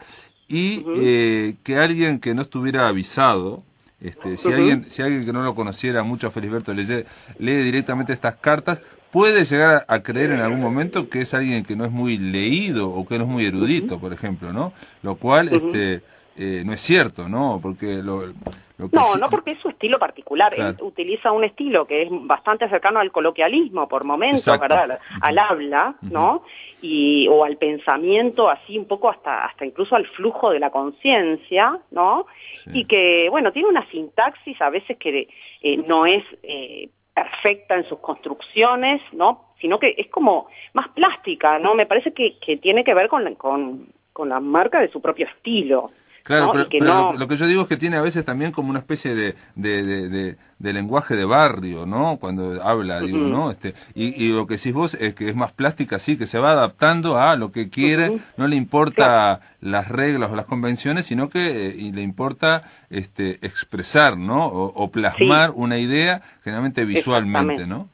y que alguien que no estuviera avisado, este, si, alguien, si alguien que no lo conociera mucho a Felizberto lee directamente estas cartas, puede llegar a, creer en algún momento que es alguien que no es muy leído o que no es muy erudito, por ejemplo, ¿no? Lo cual este, eh, no es cierto, ¿no? Porque no, no porque es su estilo particular. utiliza un estilo que es bastante cercano al coloquialismo por momentos, ¿verdad? Al habla, ¿no? Y, o al pensamiento así un poco hasta, hasta incluso al flujo de la conciencia, ¿no? Y que, bueno, tiene una sintaxis a veces que eh, no es... Eh, perfecta en sus construcciones, ¿no? Sino que es como más plástica, ¿no? Me parece que, que tiene que ver con, con, con la marca de su propio estilo. Claro, pero, lo, que yo digo es que tiene a veces también como una especie de, de, lenguaje de barrio, ¿no? Cuando habla, digo, ¿no? Este, y, lo que decís vos es que es más plástica, sí, que se va adaptando a lo que quiere, no le importa las reglas o las convenciones, sino que eh, le importa este, expresar, ¿no? O, plasmar una idea, generalmente visualmente, ¿no?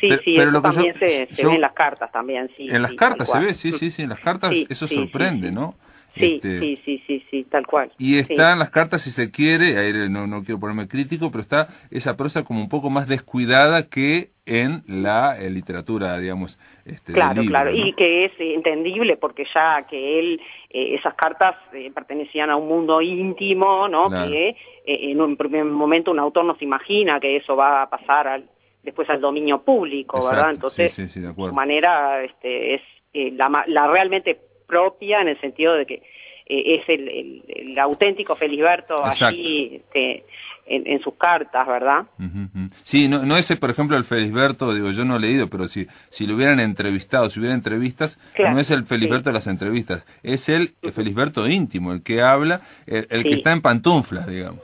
Sí, pero, sí, lo se, ve en las cartas también, sí. En las cartas se ve, sí, sí, sí, en las mm. cartas eso sorprende, ¿no? Este, sí, sí, sí, sí, tal cual. Y están en las cartas, si se quiere, no, no quiero ponerme crítico, pero está esa prosa como un poco más descuidada que en la eh, literatura, digamos. Este, claro, claro, y que es entendible porque ya que él, eh, esas cartas eh, pertenecían a un mundo íntimo, ¿no? Que en un primer momento un autor no se imagina que eso va a pasar al, después al dominio público, ¿verdad? Entonces, sí, de, de manera este, es la realmente propia en el sentido de que eh, es el, auténtico Felisberto este, en, sus cartas, ¿verdad? Sí, no, no ese, por ejemplo, el Felisberto, digo, yo no he leído, pero si, si lo hubieran entrevistado, si hubiera entrevistas, eh, no es el Felisberto de las entrevistas, es el, Felisberto íntimo, el que habla, el, que está en pantuflas, digamos.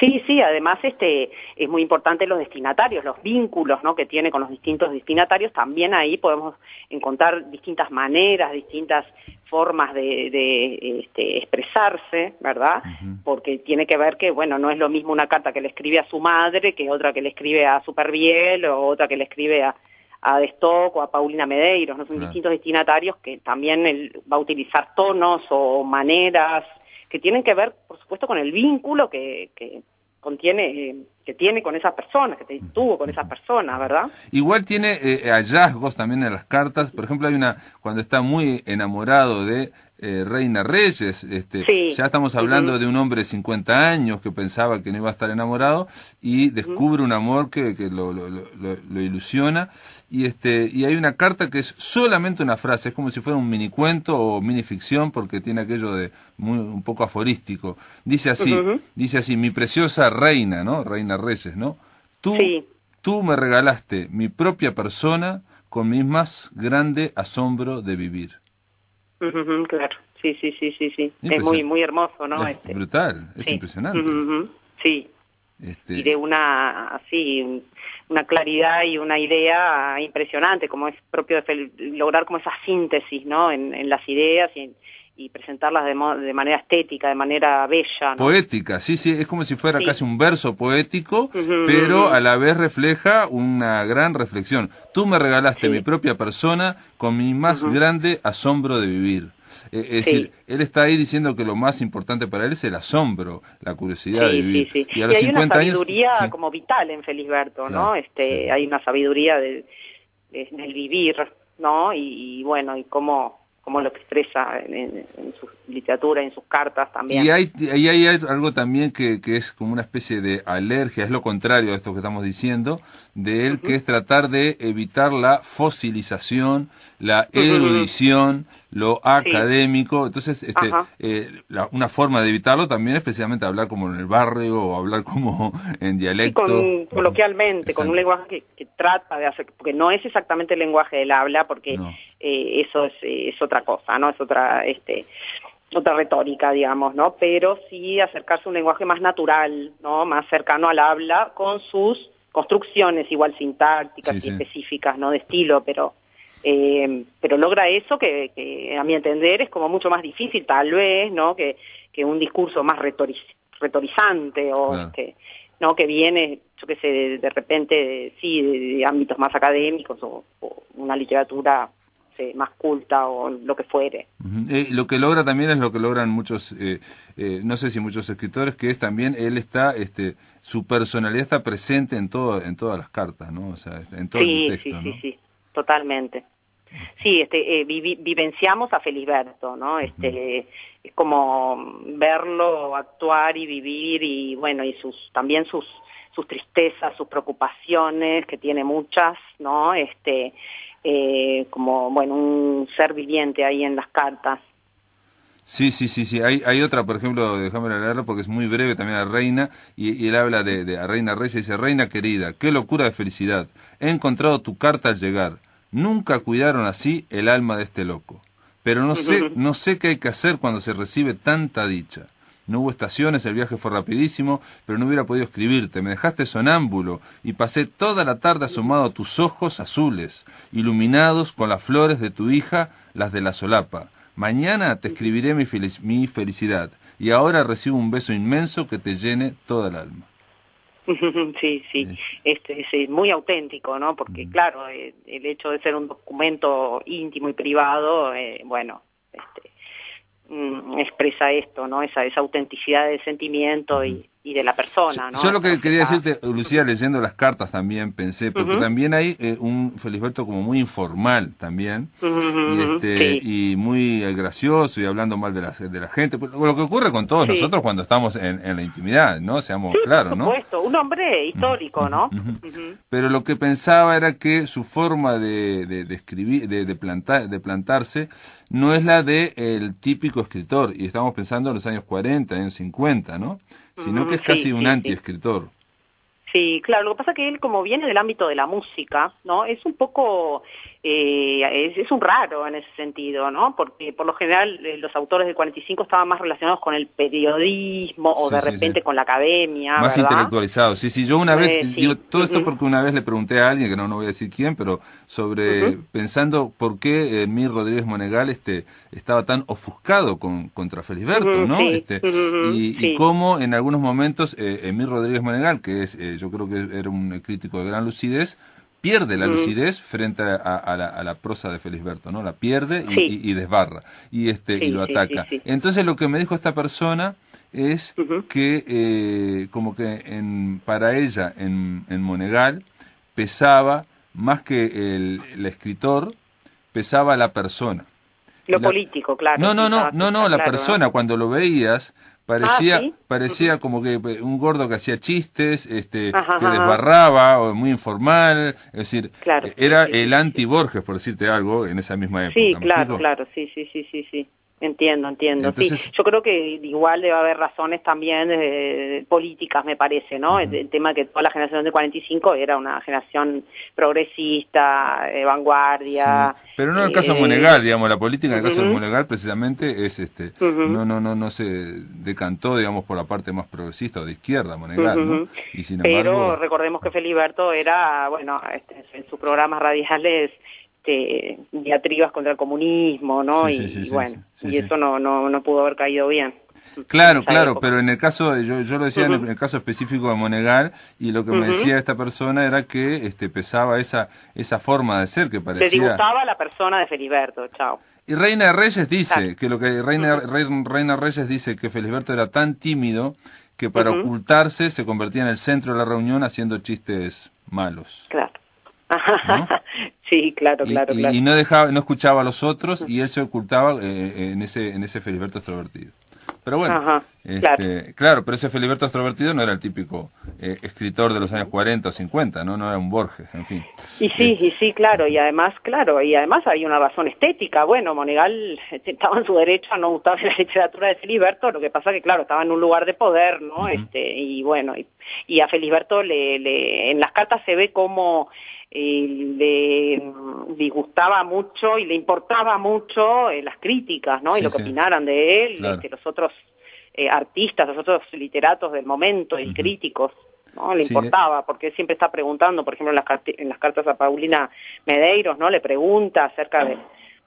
Sí, sí, además este es muy importante los destinatarios, los vínculos ¿no? que tiene con los distintos destinatarios, también ahí podemos encontrar distintas maneras, distintas formas de, de este, expresarse, ¿verdad? Porque tiene que ver que, bueno, no es lo mismo una carta que le escribe a su madre que otra que le escribe a Superbiel o otra que le escribe a, a o a Paulina Medeiros, ¿no? Son distintos destinatarios que también él va a utilizar tonos o maneras que tienen que ver, por supuesto, con el vínculo que, que contiene eh, que tiene con esa persona que tuvo con esa persona, ¿verdad? Igual tiene eh, eh, hallazgos también en las cartas, por ejemplo, hay una, cuando está muy enamorado de eh, Reina Reyes, este, ya estamos hablando de un hombre de 50 años que pensaba que no iba a estar enamorado y descubre un amor que, lo, ilusiona y, este, y hay una carta que es solamente una frase, es como si fuera un mini cuento o mini ficción porque tiene aquello de un poco aforístico. Dice así, dice así, mi preciosa reina, ¿no? Reina reces, ¿no? Tú, tú me regalaste mi propia persona con mi más grande asombro de vivir. claro, sí, sí, sí, sí, sí. Es muy, muy hermoso, ¿no? Es este. brutal, es impresionante. sí. Este y de una, así, una claridad y una idea impresionante, como es propio de lograr como esa síntesis, ¿no? En, en las ideas y en, y presentarlas de, manera estética, de manera bella. Poética, sí, sí, es como si fuera casi un verso poético, pero a la vez refleja una gran reflexión. Tú me regalaste mi propia persona con mi más grande asombro de vivir. Eh, es decir, él está ahí diciendo que lo más importante para él es el asombro, la curiosidad de vivir. Y a los y hay una sabiduría como vital en Felisberto, ¿no? este, Hay una sabiduría de, del vivir, ¿no? Y, y bueno, y cómo como lo expresa en, en, su literatura, en sus cartas también. Y hay, algo también que, que, es como una especie de alergia, es lo contrario a esto que estamos diciendo, de él, que es tratar de evitar la fosilización, la erudición, lo académico. Entonces, este, eh, una forma de evitarlo también especialmente hablar como en el barrio o hablar como en dialecto. coloquialmente, con un lenguaje que, trata de hacer, porque no es exactamente el lenguaje del habla, porque eh, eso eh, es, otra cosa, ¿no? Es otra, este, otra retórica, digamos, ¿no? Pero sí acercarse a un lenguaje más natural, ¿no? Más cercano al habla, con sus construcciones igual sintácticas y específicas, ¿no? De estilo, pero eh, pero logra eso que, a mi entender es como mucho más difícil tal vez no que, que un discurso más retorizante o este, no que viene yo que sé de, repente de, sí de, ámbitos más académicos o, una literatura más culta o lo que fuere eh, lo que logra también es lo que logran muchos eh, eh, no sé si muchos escritores que es también él está este su personalidad está presente en todo en todas las cartas no o sea este, en todo el sí, sí totalmente. Sí, este, eh, vivenciamos a Feliberto ¿no? Este, es como verlo actuar y vivir y bueno, y sus, también sus, sus tristezas, sus preocupaciones, que tiene muchas, ¿no? Este, eh, como, bueno, un ser viviente ahí en las cartas. Sí, sí, sí, sí. Hay, hay otra, por ejemplo, déjame leerla porque es muy breve también a Reina, y, él habla de, de a Reina Reyes, dice, Reina querida, qué locura de felicidad. He encontrado tu carta al llegar. Nunca cuidaron así el alma de este loco. Pero no sé, no sé qué hay que hacer cuando se recibe tanta dicha. No hubo estaciones, el viaje fue rapidísimo, pero no hubiera podido escribirte. Me dejaste sonámbulo y pasé toda la tarde asomado a tus ojos azules, iluminados con las flores de tu hija, las de la solapa. Mañana te escribiré mi, mi felicidad y ahora recibo un beso inmenso que te llene toda el alma. Sí, sí, este, es muy auténtico, ¿no? Porque claro, eh, el hecho de ser un documento íntimo y privado, eh, bueno, este, mm, expresa esto, ¿no? Esa, esa autenticidad de sentimiento y, y de la persona. ¿no? Yo lo que quería decirte, Lucía, leyendo las cartas también pensé, porque también hay eh, un un Felisberto como muy informal también, este, y, muy eh, gracioso y hablando mal de la, de la gente, pues, lo que ocurre con todos nosotros cuando estamos en, la intimidad, ¿no? Seamos claros, ¿no? supuesto, un hombre histórico, ¿no? Pero lo que pensaba era que su forma de, escribir, de, de, de plantarse, no es la del el típico escritor, y estamos pensando en los años 40, en 50, ¿no? sino que es casi un anti-escritor. Sí. claro, lo que pasa es que él como viene del ámbito de la música, ¿no? Es un poco eh, es, un raro en ese sentido, ¿no? Porque por lo general eh, los autores del 45 estaban más relacionados con el periodismo o de repente con la academia. Más intelectualizados, sí, sí. Yo una vez, digo, todo esto porque una vez le pregunté a alguien, que no, no voy a decir quién, pero sobre, pensando por qué eh, Mir Rodríguez Monegal este, estaba tan ofuscado con, contra Felisberto, ¿no? Este, y, cómo en algunos momentos Emir Rodríguez Monegal, que es, yo creo que era un crítico de gran lucidez, pierde la lucidez frente a, la, prosa de berto ¿no? La pierde y, desbarra y este y lo ataca. Entonces lo que me dijo esta persona es que eh, como que para ella en, en Monegal pesaba más que el, escritor pesaba la persona. Lo político, claro. No, no, no, no, no, la persona cuando lo veías Ah, parecía parecía como que eh, un gordo que hacía chistes este que desbarraba o muy informal es decir era el anti Borges por decirte algo en esa misma época sí claro claro sí sí sí sí sí Entiendo, entiendo. yo creo que igual debe haber razones también eh, políticas, me parece, ¿no? El, tema que toda la generación de 45 era una generación progresista, eh, vanguardia. Pero no en el caso de eh, Monegal, digamos, la política en el caso de Monegal precisamente es este, no, no, no, no se decantó, digamos, por la parte más progresista o de izquierda Monegal, ¿no? Pero recordemos que Feliberto era, bueno, este, en sus programas radiales este, diatribas contra el comunismo, ¿no? y, bueno, y eso no, no, no pudo haber caído bien. Claro, claro, pero en el caso, yo, yo lo decía en el caso específico de Monegal, y lo que me decía esta persona era que este, pesaba esa, esa forma de ser que parecía... se disgustaba la persona de Feliberto, chao. Y Reina Reyes dice que lo que Reina, dice que era tan tímido que para ocultarse se convertía en el centro de la reunión haciendo chistes malos. Claro. Sí, claro, claro, y, claro. Y, no dejaba, no escuchaba a los otros y él se ocultaba eh, eh, en ese en ese Feliberto extrovertido. Pero bueno, este, claro. pero ese Feliberto extrovertido no era el típico eh, escritor de los años 40 o 50, ¿no? No era un Borges, en fin. Y sí, este, y sí, claro, y además, claro, y además hay una razón estética. Bueno, Monegal este, estaba en su derecho a no gustarse la literatura de Feliberto, lo que pasa que, claro, estaba en un lugar de poder, ¿no? este Y bueno, y, a Feliberto le, en las cartas se ve como y le disgustaba mm, mucho y le importaba mucho eh, las críticas, ¿no? y lo que opinaran de él, de este, los otros eh, artistas, los otros literatos del momento y críticos. ¿no? Le importaba, porque siempre está preguntando, por ejemplo, en las, cartas a Paulina Medeiros, ¿no? Le pregunta acerca de,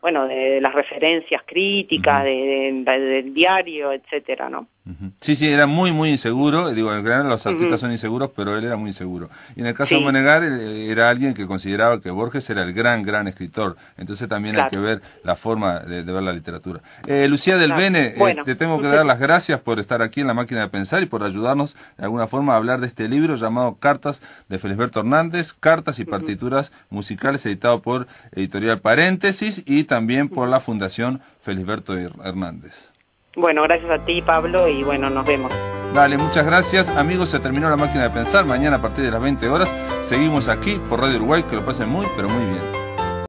bueno, de, las referencias críticas, de, del diario, etcétera, ¿no? Sí, sí, era muy, muy inseguro. Digo, los artistas son inseguros, pero él era muy inseguro. Y en el caso de Menegar eh, era alguien que consideraba que Borges era el gran, gran escritor. Entonces también hay que ver la forma de, ver la literatura. Eh, Lucía del Bene, eh, te tengo que dar las gracias por estar aquí en La Máquina de Pensar y por ayudarnos de alguna forma a hablar de este libro llamado Cartas de Felisberto Hernández, Cartas y Partituras Musicales, editado por Editorial Paréntesis y también por la Fundación Felisberto Hernández. Bueno, gracias a ti, Pablo, y bueno, nos vemos. Vale, muchas gracias. Amigos, se terminó la máquina de pensar. Mañana a partir de las 20 horas seguimos aquí por Radio Uruguay. Que lo pasen muy, pero muy bien.